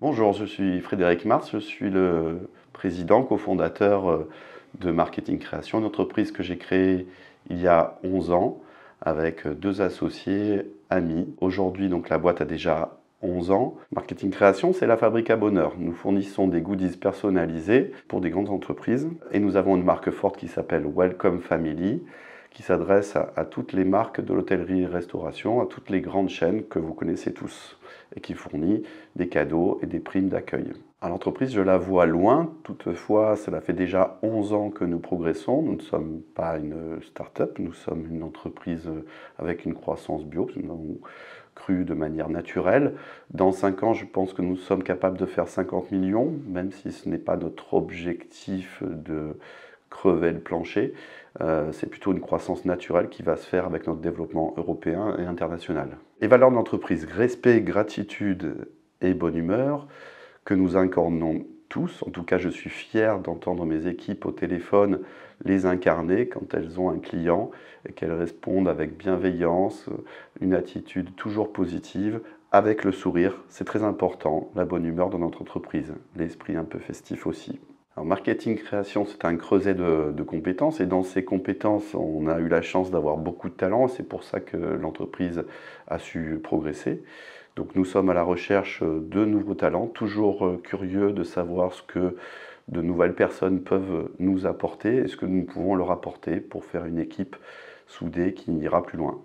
Bonjour, je suis Frédéric Mars, je suis le président, cofondateur euh, de Marketing Création, une entreprise que j'ai créée il y a 11 ans avec euh, deux associés amis. Aujourd'hui, donc la boîte a déjà 11 ans. Marketing Création, c'est la fabrique à bonheur. Nous fournissons des goodies personnalisés pour des grandes entreprises et nous avons une marque forte qui s'appelle Welcome Family qui s'adresse à, toutes les marques de l'hôtellerie-restauration, et à toutes les grandes chaînes que vous connaissez tous et qui fournit des cadeaux et des primes d'accueil. À l'entreprise, je la vois loin, toutefois, cela fait déjà 11 ans que nous progressons. Nous ne sommes pas une start-up, nous sommes une entreprise avec une croissance bio, nous avons cru de manière naturelle. Dans 5 ans, je pense que nous sommes capables de faire 50 millions, même si ce n'est pas notre objectif de crever le plancher. Euh, c'est plutôt une croissance naturelle qui va se faire avec notre développement européen et international. Les valeurs de l'entreprise, respect, gratitude et bonne humeur, que nous incarnons tous. En tout cas, je suis fier d'entendre mes équipes au téléphone les incarner quand elles ont un client et qu'elles répondent avec bienveillance, une attitude toujours positive, avec le sourire. C'est très important, la bonne humeur dans notre entreprise, l'esprit un peu festif aussi marketing création, c'est un creuset de, compétences et dans ces compétences, on a eu la chance d'avoir beaucoup de talent. C'est pour ça que l'entreprise a su progresser. Donc nous sommes à la recherche de nouveaux talents, toujours euh, curieux de savoir ce que de nouvelles personnes peuvent nous apporter et ce que nous pouvons leur apporter pour faire une équipe soudée qui ira plus loin.